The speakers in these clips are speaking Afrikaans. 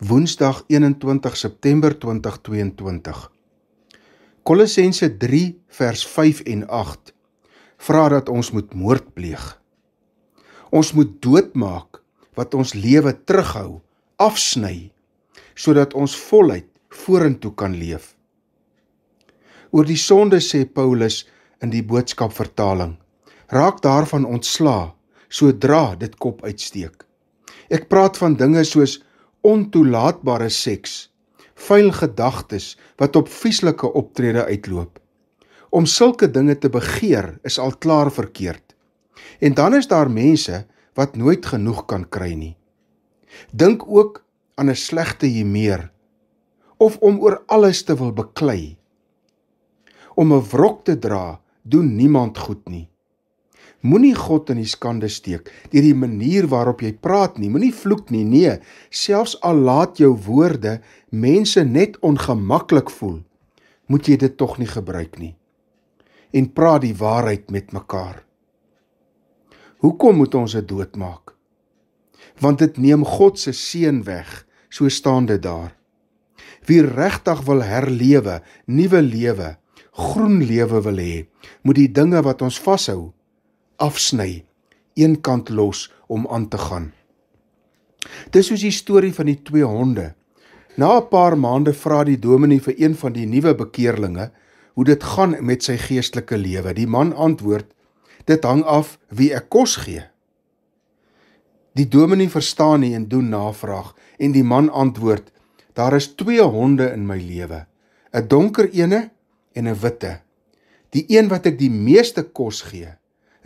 Woensdag 21 September 2022. Kolossense 3 vers 5 en 8 vra dat ons moet moord pleeg. Ons moet doodmaak wat ons lewe terughou, afsny sodat ons voluit vorentoe kan leef. Oor die sonde sê Paulus in die boodskap vertaling: Raak daarvan ontslaa sodra dit kop uitsteek. Ek praat van dinge soos ontoelaatbare seks, vuil gedagtes wat op vieslike optrede uitloop. Om sulke dinge te begeer is al klaar verkeerd. En dan is daar mense wat nooit genoeg kan kry nie. Dink ook aan 'n slegte humeur of om oor alles te wil beklei. Om 'n wrok te dra, doen niemand goed nie. Moenie God in die skande steek deur die manier waarop jy praat nie. Moenie vloek nie. Nee, selfs al laat jou woorde mense net ongemaklik voel, moet jy dit tog nie gebruik nie. En praat die waarheid met mekaar. Hoekom moet ons dit doodmaak? Want dit neem God se seën weg, so staan dit daar. Wie regtig wil herlewe, nuwe lewe, groen lewe wil hê, moet die dinge wat ons vashou afsny, een kant los om aan te gaan. Dis soos die storie van die twee honde. Na 'n paar maande vra die dominee vir een van die nuwe bekeerlinge hoe dit gaan met sy geestelike lewe. Die man antwoord: "Dit hang af wie ek kos gee." Die dominee verstaan nie en doen navraag en die man antwoord: "Daar is twee honde in my lewe, 'n donker ene en 'n witte. Die een wat ek die meeste kos gee,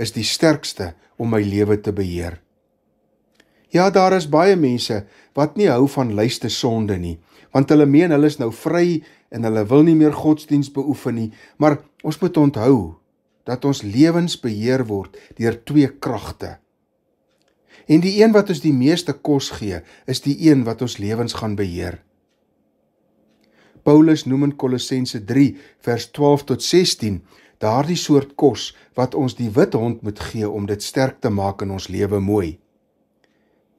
is die sterkste om my lewe te beheer. Ja, daar is baie mense wat nie hou van luister sonde nie, want hulle meen hulle is nou vry en hulle wil nie meer godsdiens beoefen nie, maar ons moet onthou dat ons lewens beheer word deur twee kragte. En die een wat ons die meeste kos gee, is die een wat ons lewens gaan beheer. Paulus noem in Kolossense 3 vers 12 tot 16 daardie soort kos wat ons die wit hond moet gee om dit sterk te maak in ons lewe mooi.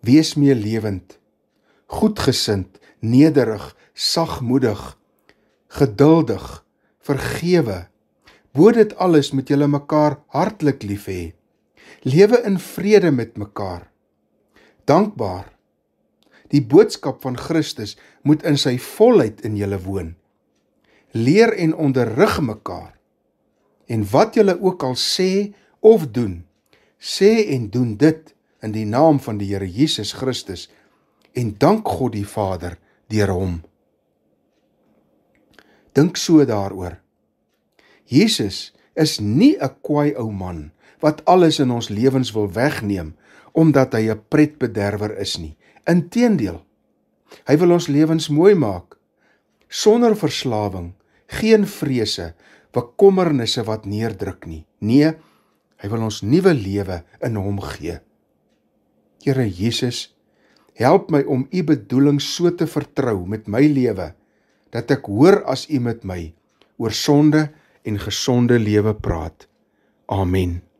Wees mee lewend, goedgesind, nederig, sagmoedig, geduldig, vergewe. Bo dit alles moet julle mekaar hartlik lief hê. Lewe in vrede met mekaar. Dankbaar. Die boodskap van Christus moet in sy volheid in julle woon. Leer en onderrig mekaar. En wat julle ook al sê of doen, sê en doen dit in die naam van die Here Jesus Christus en dank God die Vader deur hom. Dink so daaroor. Jesus is nie 'n kwaai ou man wat alles in ons lewens wil wegneem omdat hy 'n pretbederwer is nie. Inteendeel. Hy wil ons lewens mooi maak sonder verslawing, geen vrese bekommernisse wat neerdruk nie. Nee, hy wil ons nuwe lewe in hom gee. Here Jesus, help my om u bedoeling so te vertrou met my lewe dat ek hoor as u met my oor sonde en gesonde lewe praat. Amen.